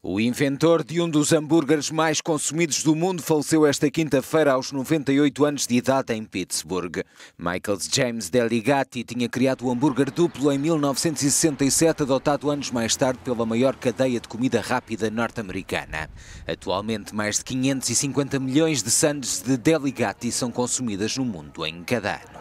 O inventor de um dos hambúrgueres mais consumidos do mundo faleceu esta quinta-feira aos 98 anos de idade em Pittsburgh. Michael James Deligatti tinha criado o hambúrguer duplo em 1967, adotado anos mais tarde pela maior cadeia de comida rápida norte-americana. Atualmente, mais de 550 milhões de sandes de Deligatti são consumidas no mundo em cada ano.